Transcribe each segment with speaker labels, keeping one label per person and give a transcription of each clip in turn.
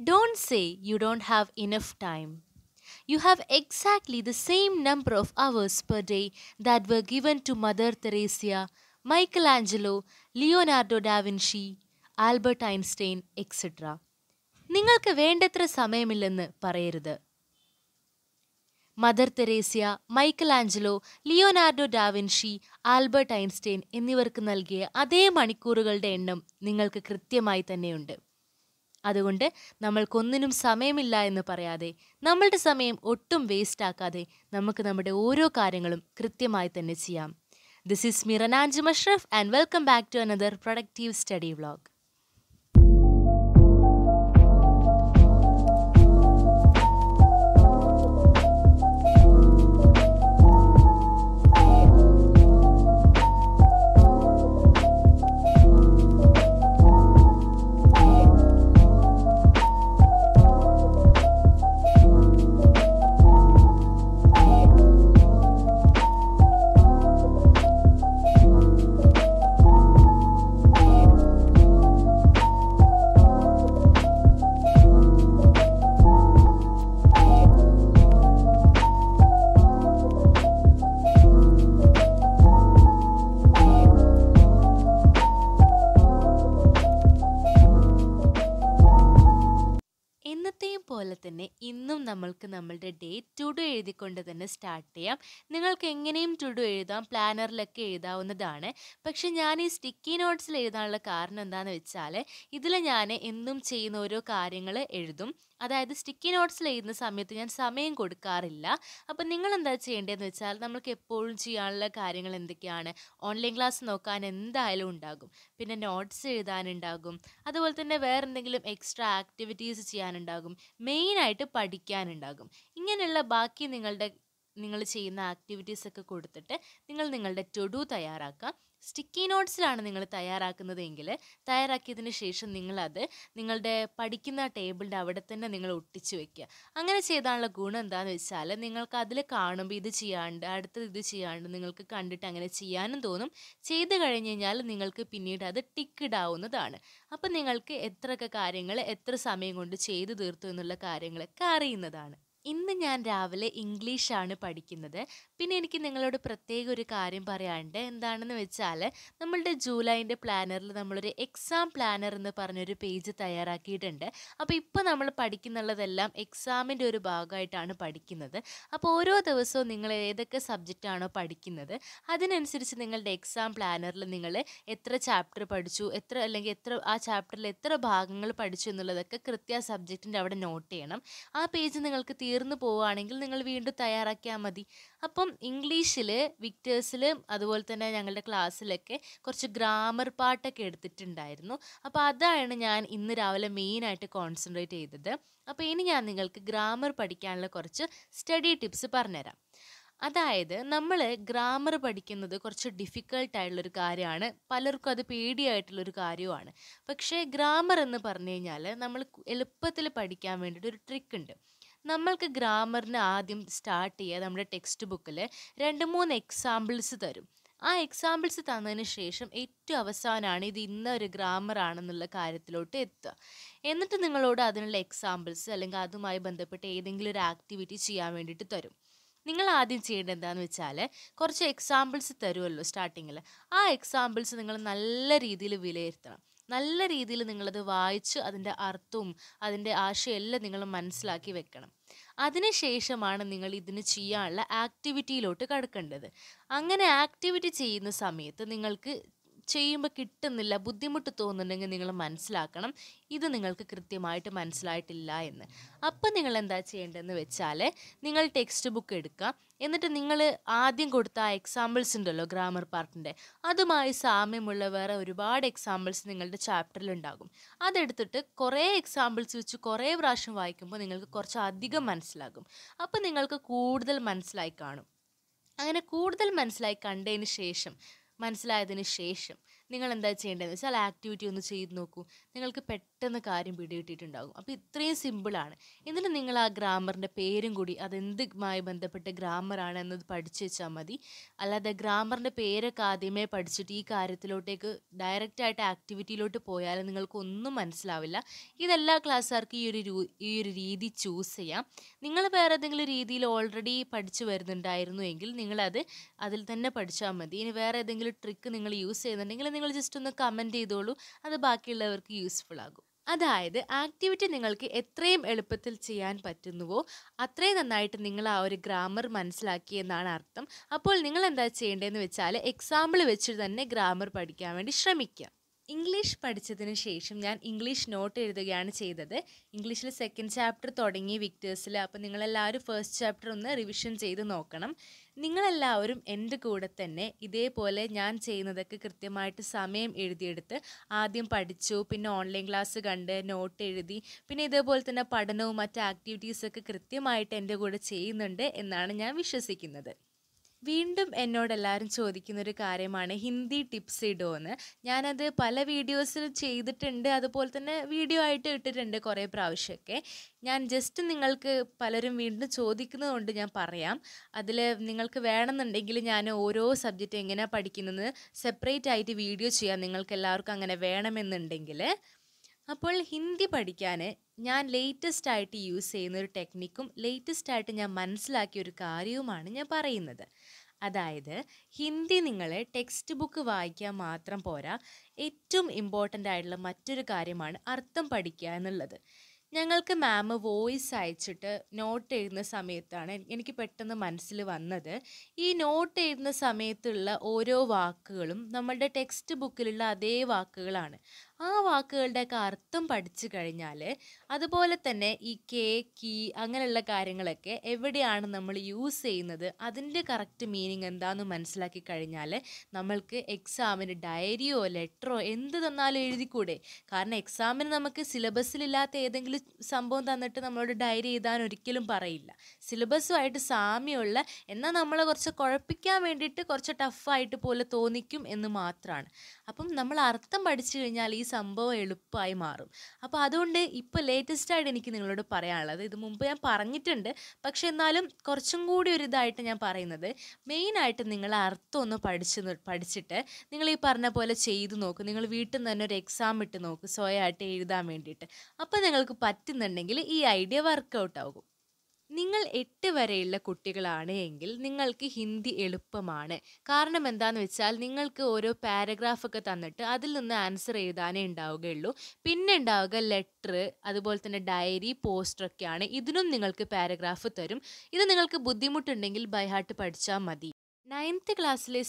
Speaker 1: Don't say you don't have enough time. You have exactly the same number of hours per day that were given to Mother Teresa, Michelangelo, Leonardo da Vinci Albert Einstein etcetera നിങ്ങൾക്ക് വേണ്ടത്ര സമയമില്ലെന്ന് പറയരുത് Mother Teresa Michelangelo Leonardo da Vinci Albert Einstein എന്നിവർക്ക് നൽകിയ അതേ മണിക്കൂറുകളുടെ എണ്ണം നിങ്ങൾക്ക് കൃത്യമായി തന്നെയുണ്ട് അതുകൊണ്ട് നമ്മൾക്കൊന്നിനും സമയമില്ല എന്ന് പറയാതെ നമ്മളുടെ സമയം ഒട്ടും വേസ്റ്റ് ആക്കാതെ നമുക്ക് നമ്മുടെ ഓരോ കാര്യങ്ങളും കൃത്യമായി തന്നെ ചെയ്യാം ദിസ് ഈസ് മിറനാൻജ് Musharraf and welcome back to another productive study vlog തന്നെ ഇന്ന് നമ്മൾക്ക് നമ്മളുടെ ഡേറ്റ് ടു ഡു എഴുതിക്കൊണ്ട് തന്നെ സ്റ്റാർട്ട് ചെയ്യാം നിങ്ങൾക്ക് എങ്ങനെയും ടു ഡു എഴുതാം പ്ലാനറിലൊക്കെ എഴുതാവുന്നതാണ് പക്ഷെ ഞാൻ ഈ സ്റ്റിക്കി നോട്ട്സിൽ എഴുതാനുള്ള കാരണം എന്താണെന്ന് വെച്ചാൽ ഇതിൽ ഞാൻ എന്നും ചെയ്യുന്ന ഓരോ കാര്യങ്ങൾ എഴുതും അതായത് സ്റ്റിക്കി നോട്ട്സിൽ എഴുതുന്ന സമയത്ത് ഞാൻ സമയം കൊടുക്കാറില്ല അപ്പം നിങ്ങൾ എന്താ ചെയ്യേണ്ടതെന്ന് വെച്ചാൽ നമുക്ക് എപ്പോഴും ചെയ്യാനുള്ള കാര്യങ്ങൾ എന്തൊക്കെയാണ് ഓൺലൈൻ ക്ലാസ് നോക്കാൻ എന്തായാലും ഉണ്ടാകും പിന്നെ നോട്ട്സ് എഴുതാനുണ്ടാകും അതുപോലെ തന്നെ വേറെ എന്തെങ്കിലും എക്സ്ട്രാ ആക്ടിവിറ്റീസ് ചെയ്യാനുണ്ടാകും മെയിനായിട്ട് പഠിക്കുക ഉപയോഗിക്കാനുണ്ടാകും ഇങ്ങനെയുള്ള ബാക്കി നിങ്ങളുടെ നിങ്ങൾ ചെയ്യുന്ന ആക്ടിവിറ്റീസ് ഒക്കെ കൊടുത്തിട്ട് നിങ്ങൾ നിങ്ങളുടെ ടൊഡു തയ്യാറാക്കാം സ്റ്റിക്കി നോട്ട്സിലാണ് നിങ്ങൾ തയ്യാറാക്കുന്നതെങ്കിൽ തയ്യാറാക്കിയതിന് ശേഷം നിങ്ങളത് നിങ്ങളുടെ പഠിക്കുന്ന ടേബിളിൻ്റെ അവിടെ തന്നെ നിങ്ങൾ ഒട്ടിച്ചു വെക്കുക അങ്ങനെ ചെയ്താനുള്ള ഗുണം എന്താണെന്ന് വെച്ചാൽ നിങ്ങൾക്ക് അതിൽ കാണുമ്പോൾ ഇത് ചെയ്യാണ്ട് അടുത്തത് ഇത് ചെയ്യാണ്ട് നിങ്ങൾക്ക് കണ്ടിട്ട് അങ്ങനെ ചെയ്യാനും തോന്നും ചെയ്ത് കഴിഞ്ഞ് കഴിഞ്ഞാൽ നിങ്ങൾക്ക് പിന്നീട് അത് ടിക്കിടാവുന്നതാണ് അപ്പം നിങ്ങൾക്ക് എത്രയൊക്കെ കാര്യങ്ങൾ എത്ര സമയം കൊണ്ട് ചെയ്തു തീർത്തു എന്നുള്ള കാര്യങ്ങളൊക്കെ അറിയുന്നതാണ് ഇന്ന് ഞാൻ രാവിലെ ഇംഗ്ലീഷാണ് പഠിക്കുന്നത് പിന്നെ എനിക്ക് നിങ്ങളോട് പ്രത്യേക ഒരു കാര്യം പറയാനുണ്ട് എന്താണെന്ന് വെച്ചാൽ നമ്മളുടെ ജൂലൈൻ്റെ പ്ലാനറിൽ നമ്മളൊരു എക്സാം പ്ലാനർ എന്ന് പറഞ്ഞൊരു പേജ് തയ്യാറാക്കിയിട്ടുണ്ട് അപ്പോൾ ഇപ്പോൾ നമ്മൾ പഠിക്കുന്നുള്ളതെല്ലാം എക്സാമിൻ്റെ ഒരു ഭാഗമായിട്ടാണ് പഠിക്കുന്നത് അപ്പോൾ ഓരോ ദിവസവും നിങ്ങൾ ഏതൊക്കെ സബ്ജക്റ്റാണോ പഠിക്കുന്നത് അതിനനുസരിച്ച് നിങ്ങളുടെ എക്സാം പ്ലാനറിൽ നിങ്ങൾ എത്ര ചാപ്റ്റർ പഠിച്ചു എത്ര അല്ലെങ്കിൽ എത്ര ആ ചാപ്റ്ററിൽ എത്ര ഭാഗങ്ങൾ പഠിച്ചു എന്നുള്ളതൊക്കെ കൃത്യ സബ്ജക്റ്റിൻ്റെ അവിടെ നോട്ട് ചെയ്യണം ആ പേജ് നിങ്ങൾക്ക് തീർന്നു പോവുകയാണെങ്കിൽ നിങ്ങൾ വീണ്ടും തയ്യാറാക്കിയാൽ മതി അപ്പം ഇംഗ്ലീഷിൽ വിക്ടേഴ്സിൽ അതുപോലെ തന്നെ ഞങ്ങളുടെ ക്ലാസ്സിലൊക്കെ കുറച്ച് ഗ്രാമർ പാട്ടൊക്കെ എടുത്തിട്ടുണ്ടായിരുന്നു അപ്പോൾ അതാണ് ഞാൻ ഇന്ന് രാവിലെ മെയിനായിട്ട് കോൺസെൻട്രേറ്റ് ചെയ്തത് അപ്പോൾ ഇനി ഞാൻ നിങ്ങൾക്ക് ഗ്രാമർ പഠിക്കാനുള്ള കുറച്ച് സ്റ്റഡി ടിപ്സ് പറഞ്ഞുതരാം അതായത് നമ്മൾ ഗ്രാമർ പഠിക്കുന്നത് കുറച്ച് ഡിഫിക്കൽട്ടായിട്ടുള്ളൊരു കാര്യമാണ് പലർക്കും അത് പേടിയായിട്ടുള്ളൊരു കാര്യമാണ് പക്ഷേ ഗ്രാമർ എന്ന് പറഞ്ഞു കഴിഞ്ഞാൽ നമ്മൾ എളുപ്പത്തിൽ പഠിക്കാൻ വേണ്ടിയിട്ടൊരു ഒരു ട്രിക്ക് ഉണ്ട് നമ്മൾക്ക് ഗ്രാമറിന് ആദ്യം സ്റ്റാർട്ട് ചെയ്യുക നമ്മുടെ ടെക്സ്റ്റ് ബുക്കിൽ രണ്ട് മൂന്ന് എക്സാമ്പിൾസ് തരും ആ എക്സാമ്പിൾസ് തന്നതിന് ശേഷം ഏറ്റവും അവസാനമാണ് ഇത് ഇന്ന ഒരു ഗ്രാമർ ആണെന്നുള്ള കാര്യത്തിലോട്ട് എത്തുക എന്നിട്ട് നിങ്ങളോട് അതിനുള്ള എക്സാമ്പിൾസ് അല്ലെങ്കിൽ അതുമായി ബന്ധപ്പെട്ട് ഏതെങ്കിലും ഒരു ആക്ടിവിറ്റി ചെയ്യാൻ വേണ്ടിയിട്ട് തരും നിങ്ങൾ ആദ്യം ചെയ്യേണ്ടത് എന്താണെന്ന് വെച്ചാൽ കുറച്ച് എക്സാമ്പിൾസ് തരുമല്ലോ സ്റ്റാർട്ടിങ്ങിൽ ആ എക്സാമ്പിൾസ് നിങ്ങൾ നല്ല രീതിയിൽ വിലയിരുത്തണം നല്ല രീതിയിൽ നിങ്ങളത് വായിച്ച് അതിൻ്റെ അർത്ഥവും അതിൻ്റെ ആശയമെല്ലാം നിങ്ങൾ മനസ്സിലാക്കി വെക്കണം അതിനുശേഷമാണ് നിങ്ങൾ ഇതിന് ചെയ്യാനുള്ള ആക്ടിവിറ്റിയിലോട്ട് കടക്കേണ്ടത് അങ്ങനെ ആക്ടിവിറ്റി ചെയ്യുന്ന സമയത്ത് നിങ്ങൾക്ക് ചെയ്യുമ്പോൾ കിട്ടുന്നില്ല ബുദ്ധിമുട്ട് തോന്നുന്നുണ്ടെങ്കിൽ നിങ്ങൾ മനസ്സിലാക്കണം ഇത് നിങ്ങൾക്ക് കൃത്യമായിട്ട് മനസ്സിലായിട്ടില്ല എന്ന് അപ്പം നിങ്ങൾ എന്താ ചെയ്യേണ്ടതെന്ന് വെച്ചാൽ നിങ്ങൾ ടെക്സ്റ്റ് ബുക്ക് എടുക്കുക എന്നിട്ട് നിങ്ങൾ ആദ്യം കൊടുത്ത ആ എക്സാമ്പിൾസ് ഉണ്ടല്ലോ ഗ്രാമർ പാർട്ടിൻ്റെ അതുമായി സാമ്യമുള്ള വേറെ ഒരുപാട് എക്സാമ്പിൾസ് നിങ്ങളുടെ ചാപ്റ്ററിൽ ഉണ്ടാകും അതെടുത്തിട്ട് കുറേ എക്സാമ്പിൾസ് വെച്ച് കുറേ പ്രാവശ്യം വായിക്കുമ്പോൾ നിങ്ങൾക്ക് കുറച്ച് അധികം മനസ്സിലാകും അപ്പം നിങ്ങൾക്ക് കൂടുതൽ മനസ്സിലായി കാണും അങ്ങനെ കൂടുതൽ മനസ്സിലായി കണ്ടതിന് ശേഷം മനസ്സിലായതിനു ശേഷം നിങ്ങൾ എന്താ ചെയ്യേണ്ടതെന്ന് വെച്ചാൽ ആക്ടിവിറ്റി ഒന്ന് ചെയ്ത് നോക്കൂ നിങ്ങൾക്ക് പെട്ടെന്ന് കാര്യം കിട്ടിയിട്ടുണ്ടാകും അപ്പോൾ ഇത്രയും സിമ്പിളാണ് എന്നിട്ട് നിങ്ങൾ ആ ഗ്രാമറിൻ്റെ പേരും കൂടി അതെന്തുമായി ബന്ധപ്പെട്ട ഗ്രാമറാണ് എന്നത് പഠിച്ചു വെച്ചാൽ മതി അല്ലാതെ ഗ്രാമറിൻ്റെ പേരൊക്കെ ആദ്യമേ പഠിച്ചിട്ട് ഈ കാര്യത്തിലോട്ടേക്ക് ഡയറക്റ്റായിട്ട് ആക്ടിവിറ്റിയിലോട്ട് പോയാൽ നിങ്ങൾക്ക് ഒന്നും മനസ്സിലാവില്ല ഇതെല്ലാ ക്ലാസ്സുകാർക്കും ഈ ഒരു ഈ ഒരു രീതി ചൂസ് ചെയ്യാം നിങ്ങൾ വേറെ ഏതെങ്കിലും രീതിയിൽ ഓൾറെഡി പഠിച്ചു വരുന്നുണ്ടായിരുന്നു എങ്കിൽ നിങ്ങളത് അതിൽ തന്നെ പഠിച്ചാൽ മതി ഇനി വേറെ ഏതെങ്കിലും ട്രിക്ക് നിങ്ങൾ യൂസ് ചെയ്യുന്നുണ്ടെങ്കിൽ നിങ്ങൾ ജസ്റ്റ് ഒന്ന് കമൻറ്റ് ചെയ്തോളൂ അത് ബാക്കിയുള്ളവർക്ക് യൂസ്ഫുൾ ആകും അതായത് ആക്ടിവിറ്റി നിങ്ങൾക്ക് എത്രയും എളുപ്പത്തിൽ ചെയ്യാൻ പറ്റുന്നുവോ അത്രയും നന്നായിട്ട് നിങ്ങൾ ആ ഒരു ഗ്രാമർ മനസ്സിലാക്കി എന്നാണ് അർത്ഥം അപ്പോൾ നിങ്ങൾ എന്താ ചെയ്യേണ്ടതെന്ന് വെച്ചാൽ എക്സാമ്പിൾ വെച്ച് തന്നെ ഗ്രാമർ പഠിക്കാൻ വേണ്ടി ശ്രമിക്കുക ഇംഗ്ലീഷ് പഠിച്ചതിന് ശേഷം ഞാൻ ഇംഗ്ലീഷ് നോട്ട് എഴുതുകയാണ് ചെയ്തത് ഇംഗ്ലീഷിൽ സെക്കൻഡ് ചാപ്റ്റർ തുടങ്ങി വിക്ടേഴ്സിൽ അപ്പോൾ നിങ്ങളെല്ലാവരും ഫസ്റ്റ് ചാപ്റ്റർ ഒന്ന് റിവിഷൻ ചെയ്ത് നോക്കണം നിങ്ങളെല്ലാവരും എൻ്റെ കൂടെ തന്നെ ഇതേപോലെ ഞാൻ ചെയ്യുന്നതൊക്കെ കൃത്യമായിട്ട് സമയം എഴുതിയെടുത്ത് ആദ്യം പഠിച്ചു പിന്നെ ഓൺലൈൻ ക്ലാസ് കണ്ട് നോട്ട് എഴുതി പിന്നെ ഇതേപോലെ തന്നെ പഠനവും മറ്റ് ആക്ടിവിറ്റീസൊക്കെ കൃത്യമായിട്ട് എൻ്റെ കൂടെ ചെയ്യുന്നുണ്ട് എന്നാണ് ഞാൻ വിശ്വസിക്കുന്നത് വീണ്ടും എന്നോടെല്ലാവരും ഒരു കാര്യമാണ് ഹിന്ദി ടിപ്സ് ഇടുമെന്ന് ഞാനത് പല വീഡിയോസിൽ ചെയ്തിട്ടുണ്ട് അതുപോലെ തന്നെ വീഡിയോ ആയിട്ട് ഇട്ടിട്ടുണ്ട് കുറേ പ്രാവശ്യമൊക്കെ ഞാൻ ജസ്റ്റ് നിങ്ങൾക്ക് പലരും വീണ്ടും ചോദിക്കുന്നതുകൊണ്ട് ഞാൻ പറയാം അതിൽ നിങ്ങൾക്ക് വേണമെന്നുണ്ടെങ്കിൽ ഞാൻ ഓരോ സബ്ജക്റ്റ് എങ്ങനെയാണ് പഠിക്കുന്നത് സെപ്പറേറ്റ് ആയിട്ട് വീഡിയോ ചെയ്യാം നിങ്ങൾക്ക് എല്ലാവർക്കും അങ്ങനെ വേണമെന്നുണ്ടെങ്കിൽ അപ്പോൾ ഹിന്ദി പഠിക്കാൻ ഞാൻ ലേറ്റസ്റ്റ് ആയിട്ട് യൂസ് ചെയ്യുന്ന ഒരു ടെക്നിക്കും ലേറ്റസ്റ്റ് ആയിട്ട് ഞാൻ മനസ്സിലാക്കിയ ഒരു കാര്യവുമാണ് ഞാൻ പറയുന്നത് അതായത് ഹിന്ദി നിങ്ങൾ ടെക്സ്റ്റ് ബുക്ക് വായിക്കാൻ മാത്രം പോരാ ഏറ്റവും ഇമ്പോർട്ടൻ്റ് ആയിട്ടുള്ള മറ്റൊരു കാര്യമാണ് അർത്ഥം പഠിക്കുക എന്നുള്ളത് ഞങ്ങൾക്ക് മാം വോയിസ് അയച്ചിട്ട് നോട്ട് എഴുതുന്ന സമയത്താണ് എനിക്ക് പെട്ടെന്ന് മനസ്സിൽ വന്നത് ഈ നോട്ട് എഴുതുന്ന സമയത്തുള്ള ഓരോ വാക്കുകളും നമ്മളുടെ ടെക്സ്റ്റ് ബുക്കിലുള്ള അതേ വാക്കുകളാണ് ആ വാക്കുകളുടെയൊക്കെ അർത്ഥം പഠിച്ചു കഴിഞ്ഞാൽ അതുപോലെ തന്നെ ഈ കേ കീ അങ്ങനെയുള്ള കാര്യങ്ങളൊക്കെ എവിടെയാണ് നമ്മൾ യൂസ് ചെയ്യുന്നത് അതിൻ്റെ കറക്റ്റ് മീനിങ് എന്താണെന്ന് മനസ്സിലാക്കി കഴിഞ്ഞാൽ നമ്മൾക്ക് എക്സാമിന് ഡയറിയോ ലെറ്ററോ എന്ത് തന്നാലും എഴുതിക്കൂടെ കാരണം എക്സാമിന് നമുക്ക് സിലബസിലില്ലാത്ത ഏതെങ്കിലും സംഭവം തന്നിട്ട് നമ്മളോട് ഡയറി എഴുതാൻ ഒരിക്കലും പറയില്ല സിലബസുമായിട്ട് സാമ്യമുള്ള എന്നാൽ നമ്മളെ കുറച്ച് കുഴപ്പിക്കാൻ വേണ്ടിയിട്ട് കുറച്ച് ടഫായിട്ട് പോലെ തോന്നിക്കും എന്ന് മാത്രമാണ് അപ്പം നമ്മൾ അർത്ഥം പഠിച്ചു കഴിഞ്ഞാൽ ഈ സംഭവം എളുപ്പമായി മാറും അപ്പോൾ അതുകൊണ്ട് ഇപ്പോൾ ലേറ്റസ്റ്റായിട്ട് എനിക്ക് നിങ്ങളോട് പറയാനുള്ളത് ഇത് മുമ്പ് ഞാൻ പറഞ്ഞിട്ടുണ്ട് പക്ഷെ എന്നാലും കുറച്ചും കൂടി ഒരു ഇതായിട്ട് ഞാൻ പറയുന്നത് മെയിനായിട്ട് നിങ്ങൾ അർത്ഥം ഒന്ന് പഠിച്ച് പഠിച്ചിട്ട് നിങ്ങൾ ഈ പറഞ്ഞ പോലെ ചെയ്തു നോക്കും നിങ്ങൾ വീട്ടിൽ നിന്ന് തന്നെ ഒരു എക്സാം ഇട്ട് നോക്കും സ്വയമായിട്ട് എഴുതാൻ വേണ്ടിയിട്ട് അപ്പോൾ നിങ്ങൾക്ക് പറ്റുന്നുണ്ടെങ്കിൽ ഈ ഐഡിയ വർക്ക്ഔട്ട് ആകും നിങ്ങൾ എട്ട് വരെയുള്ള കുട്ടികളാണ് എങ്കിൽ നിങ്ങൾക്ക് ഹിന്ദി എളുപ്പമാണ് കാരണം എന്താന്ന് വെച്ചാൽ നിങ്ങൾക്ക് ഓരോ പാരഗ്രാഫൊക്കെ തന്നിട്ട് അതിൽ നിന്ന് ആൻസർ എഴുതാനേ ഉണ്ടാവുകയുള്ളൂ പിന്നെ ഉണ്ടാവുക ലെറ്റർ അതുപോലെ തന്നെ ഡയറി പോസ്റ്റർ ഒക്കെയാണ് ഇതിനും നിങ്ങൾക്ക് പാരഗ്രാഫ് തരും ഇത് നിങ്ങൾക്ക് ബുദ്ധിമുട്ടുണ്ടെങ്കിൽ ബൈഹാർട്ട് പഠിച്ചാൽ മതി നയൻത്ത് ക്ലാസ്സിലെ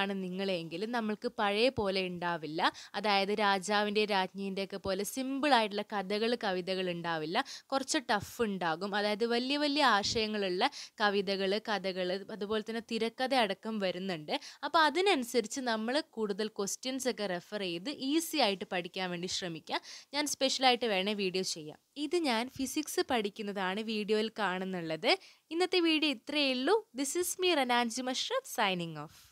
Speaker 1: ആണ് നിങ്ങളെങ്കിൽ നമ്മൾക്ക് പഴയ പോലെ ഉണ്ടാവില്ല അതായത് രാജാവിൻ്റെ രാജ്ഞീൻ്റെ ഒക്കെ പോലെ സിമ്പിളായിട്ടുള്ള കഥകൾ കവിതകൾ ഉണ്ടാവില്ല കുറച്ച് ടഫ് ഉണ്ടാകും അതായത് വലിയ വലിയ ആശയങ്ങളുള്ള കവിതകൾ കഥകൾ അതുപോലെ തന്നെ തിരക്കഥ അടക്കം വരുന്നുണ്ട് അപ്പോൾ അതിനനുസരിച്ച് നമ്മൾ കൂടുതൽ ക്വസ്റ്റ്യൻസ് ഒക്കെ റെഫർ ചെയ്ത് ഈസി ആയിട്ട് പഠിക്കാൻ വേണ്ടി ശ്രമിക്കുക ഞാൻ സ്പെഷ്യലായിട്ട് വേണേൽ വീഡിയോ ചെയ്യാം ഇത് ഞാൻ ഫിസിക്സ് പഠിക്കുന്നതാണ് വീഡിയോയിൽ കാണുന്നുള്ളത് ഇന്നത്തെ വീഡിയോ ഇത്രയേ ഉള്ളൂ ദിസ് ഇസ് മീ റനാൻജി മഷ്റഫ് സൈനിങ് ഓഫ്